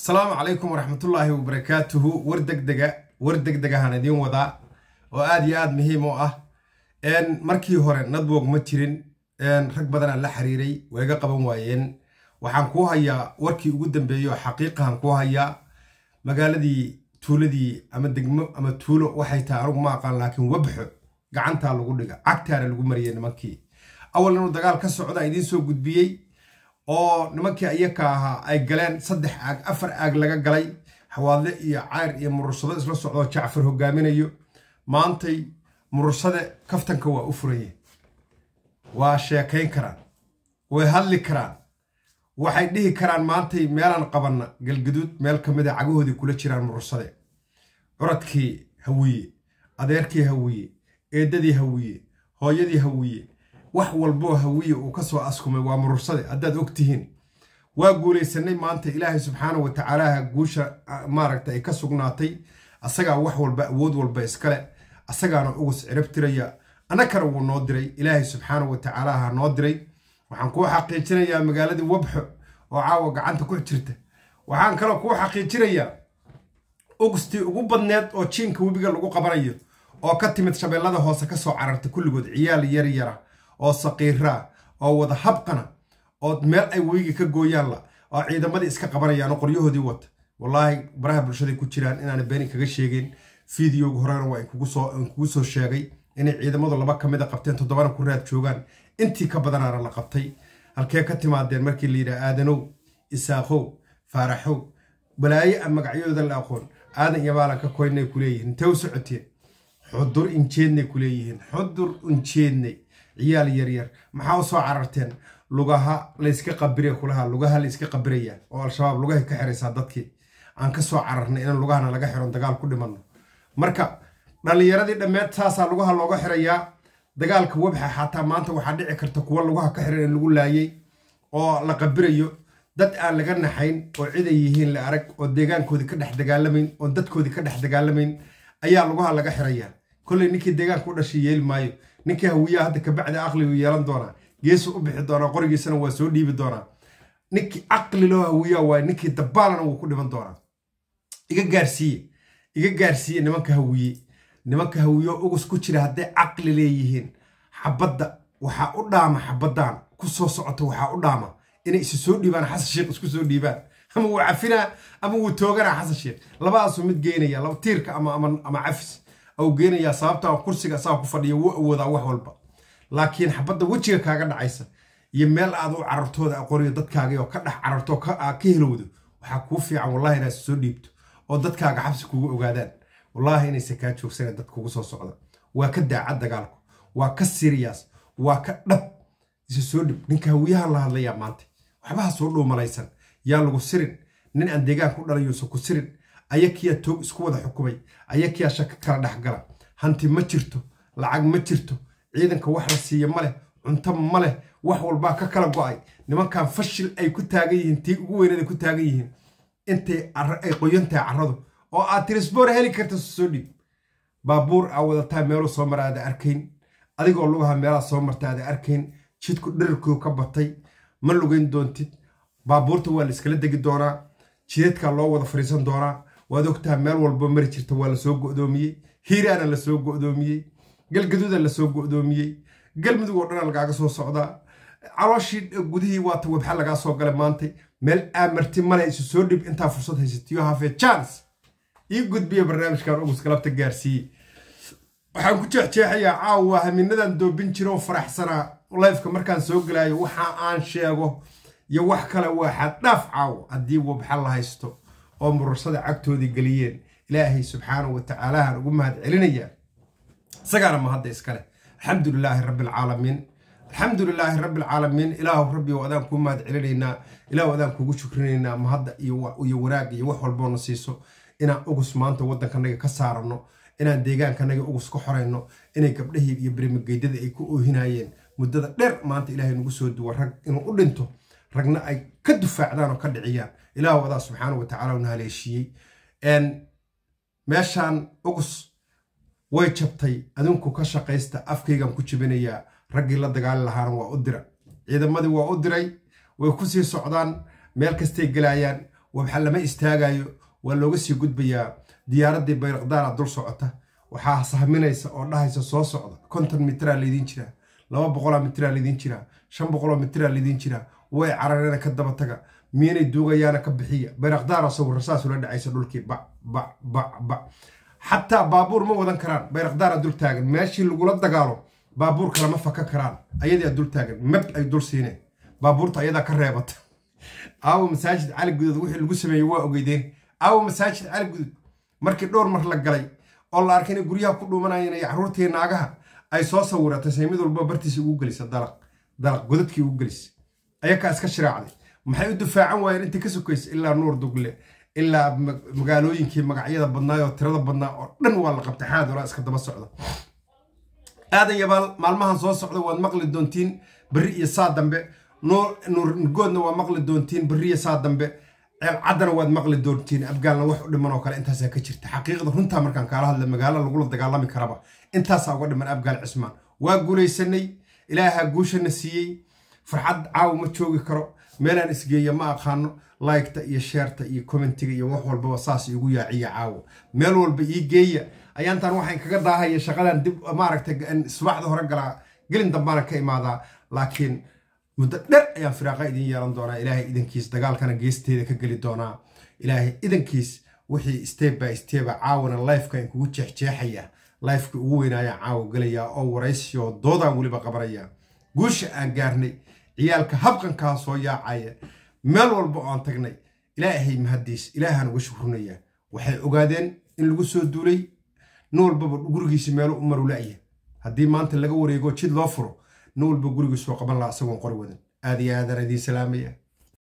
asalaamu calaykum waraxmatullaahi wabarakaatuhu war degdega war degdegahaan idiin wadaa oo aad iyo aad muhiim u ah markii hore nadboog ma jirin rag badanaan la xiriiray waa iga qaban waayeen waxaan kuu hayaa warkii ugu dambeeya oo xaqiiqahan kuu hayaa magaaladii tuuladii ama degmo ama tuulo waxay tahay anugu ma aqaan laakiin wabxo gacantaa lagu dhiga cagtaana lagu mariyay nimankii awalnuu dagaal ka socdaa idiin soo gudbiyey oo nimankii iyaka ahaa ay galeen saddex aag afar aag laga galay xawaadle iyo cayr iyo murursado isla socdoo jacfar hogaaminayo maantay murursade kaftanka waa u furanye waa sheekayn karaan way hadli karaan waxay dhihi karaan maantay meelaan qabanna galgaduud meel ka mida ah, cagahoodii kula jiraan murursade curadkii hawiye adeerkii hawiye eeddadii hawiye hooyadii hawiye wax walboo hawiye uu ka soo askumay waa murursade haddaad ogtihiin waa guulaysanay maanta ilaahay subxaana watacaalaha guusha ah, maaragta ay ka sugnaatay asagaa wax walba awood walba iskale asagaana ugus cirabtiraya annakana wuu noo diray ilaahay subxaana wa tacaalaha noo diray waxaan kuu xaqiijinayaa magaaladii wabxo oo caawa gacanta ku jirta waxaan kaloo kuu xaqiijinayaa ogustii ugu badneed oo jiinka webiga lagu qabanayo oo ka timid shabeellada hoose kasoo cararta kulligood ciyaal yar yara oo saqiiraa oo wada habqana oo meel ay weyga ka gooyaanla oo ciidamadii iska qabanayaan oo qoryahoodii wata wallaahi baraha bulshaday ku jiraan inaana beeni kaga sheegeen fideoga horena waa kugu soo sheegay inay ciidamadu laba ka mid a ah qabteen toddobana ku raad joogaan intii ka badanaana la qabtay halkee ka timaadeen markii la aadanow isaaqow faaraxow balaayo aan magacyadooda la aqoon aadan iyo maalan ka koynay ku leeyihiin u socoteen xudur injeednay kuleeyihiin xudur injeednay ciyaal yaryar maxaa u soo cararteen lugaha layska qabiraya kulaha lugaha layska qabiraya oo al-shabaab lugahay ka xiraysaa dadkii aan ka soo cararnay inaan lugahana laga xiron dagaal ku dhimanno marka dhallinyaradii dhammeed saasaa lugaha looga xirayaa dagaalka webxa xataa maanta waxaa dhici karta kuwa lugaha ka xiran in lagu laayay oo la qabirayo dad aan laga naxayn oo cid ay yihiin la arag oo deegaankoodii ka dhex dagaalamayn oo dadkoodii ka dhex dagaalamayn ayaa lugaha laga xirayaa koley ninkii deegaanka u dhashay yeeli maayo ninkii hawiyaa hadda kabacdi aqli u yeelan doonaa geesu u bixi doonaa qorigiisana waa soo dhiibi doonaa ninkii caqli loo hawiyaa waaye ninkii dabaalana wuu ku dhiman doonaa iga gaarsiiye iga gaarsiiye nimanka hawiye nimanka hawiyo ugus ku jira hadday caqli leeyihiin xabadda waxaa u dhaama xabaddan ku soo socota waxaa u dhaama inay isu soo dhiibaan xasan sheekh isku soo dhiibaan ama wuu cafinaa ama wuu tooganaa xasan sheekh labadaasuu mid geynaya tiirka ama cafis au geenayaa sababtaa kursiga asaga ku fadhiya wuu awoodaa wax walba laakiin xabadda wejiga kaaga dhacaysa iyo meel aad u carartooda aqoriyo dadkaaga ka dhex cararto ka helowdo waxaa kuu fiican wallahi inaad soo dhiibto oo dadkaaga xabsi kugu ogaadaan wallahi inaysan kaa joogsana dad kugu soo socda waa ka daacad dagaalku waa ka siriyas waa ka dhab isa soo dhib ninka hawiyahan la hadlayaa maanta waxbaha ha soo dhuumanaysan yaa lagu sirin nin aan deegaan ku dhalayuusan ku sirin ayakiyaa toog isku wada xukumay ayakiyaa shaka kala dhexgala hanti ma jirto lacag ma jirto ciidanka wax la siiya maleh cunto ma leh wax walbaa ka kala go'ay nimankan fashil ay ku taagan yihiin tii ugu weyneed ay ku taagan yihiin intay ay qoyan carradu oo aad tirisboor heli karta soo dhiib baabuur aa wadataa meeluu soo mara aada arkayn adigoo lugaha meelaa soo marta aada arkayn jidku dhirirkuu ka batay ma lugayn doontid baabuurta waa la iskala degi doonaa jidadkaa loo wada fadhiisan doonaa waad ogtaha meel walbo mari jirta waa lasoo go'doomiyey hiiraana lasoo go'doomiyey galgaduuda lasoo go'doomiyey galmudug oo dhana lagaaga soo socdaa calooshii gudihii waata webxa lagaa soo galay maantay meel aamarti male isu soo dhib intaa fursad haysatiyo hafe jans ii gudbiya barnaamijkan ogus galabta gaarsiiye waxaan ku jeexjeexayaa caawa haminadan doobin jira oo faraxsanaa lifeka markaan soo galaayo waxa aan sheego iyo wax kale waa xad caawa haddii wabxa la haysto oo murursada cagtooda geliyeen ilaahay subxaanahu wa ugu mahad celinayaa isagaana mahadda iskale alxamdulilaahi rabbialcaalamiin alxamdulilaahi rabbialcaalamiin ilaahu rabbi adaan kuu mahad celinaynaa ilaahu adaan kuugu shukrinaynaa mahadda iyo wanaag iyo wax walboona siiso inaan ugus maanta waddankanaga ka saarano inaan deegaankanaga ugus ka xorayno inay gabdhahii iyo berimageydada ay ku oohinaayeen muddada dheer maanta ilaahay nagu soo duwa rag inuu u dhinto ragna ay ka dufaacdaan oo ka dhiciyaan ilaah wadaa subxaana watacaala tacala una haleeshiiyey meeshaan ugus way jabtay adinku ka shaqaysta afkaygan ku jebinayaa raggii la dagaali lahaana waa u dira ciidamadii waa u diray way kusii socdaan meel kastay gelaayaan waxaa lama istaagayo waa looga sii gudbayaa diyaaraddii bayrakdaara dul socota waxaa sahminaysa oo dhahaysa soo socda konton mitraa laydiin jiraa laba boqolaa mitraa laydiin jiraa shan boqoloo mitraa laydiin jiraa way carareen ka daba taga miyanay duugayaana ka bixiya bayrakdaara sawirra ula dhacaysa dhulkii bac bac bac bac xataa baabuur ma wadan karaan bayrakdaara dul taagan meeshii lagula dagaalo baabuur kalama faka karaan ayadaa dul taagan mab ay dul siineen baabuurta ayadaa ka reebata aawo masaajid cali gudud wixii lagu sameeyey waa ogeydeen aawo masaajid cali guduud markii dhowr mar la galay oo la arkay inay guryaha ku dhuumanayeen ay carruurtii naagaha ay soo sawiratay say mid walba bartiisa ugu gelisa dalaq dalaq godadkii ugu gelisa ayakaa iska shiraacday maxay u difaacan waayeen intay ka sokaysa ilaa nuur dugle ilaa magaalooyinkii magacyada badnaay oo tirada badnaa oo dhan waa la qabtay xaad iska daba socda aadan yabaal maalmahan soo socda waad maqli doontiin berri iyo saa dambe nuurnugoodna waa maqli doontiin berri iyo saa dambe ceelcaddana waad maqli doontiin abgaalna wax u dhiman oo kale intaasaa ka jirta xaqiiqda runtaa markaan kaala hadla magaalo lagula dagaalami karaba intaasaa uga dhiman abgaal cismaan waa guulaysanay ilaahaa guushana siiyey farxad caawa ma joogi karo meelaan isgeeya ma aqaano laygta iyo sheerta iyo kommentiga iyo wax walbaba saas igu yaaciya caawa meel walba ii geeya ayaantan waxaan kaga daahaya shaqadan dib maaragtay subaxda hore galaa gelin dambana ka imaadaa laakiin muddo dher ayaan firaaqa idin yeelan doonaa ilaahay idankiis dagaalkana geesteeda ka geli doonaa ilaahay idankiis wixii step by steba caawana lifeka in kugu jeexjeexaya lifekii ugu weynaayaan caawa gelaya oo waraysiyo doodaan weliba qabaraya guusha aan gaarnay ciyaalka habqankaa soo yaacaya meel walba oaan tagnay ilaahay mahaddiis ilaahaan uga shukrinayaa waxay ogaadeen in lagu soo duulay nin walbaba gurigiisi meelo u maru la'ya haddii maanta laga wareego jid loo furo nin walba gurigiis qaban lahaa isagoon qori wadan aad iyo aadan idiin salaamaya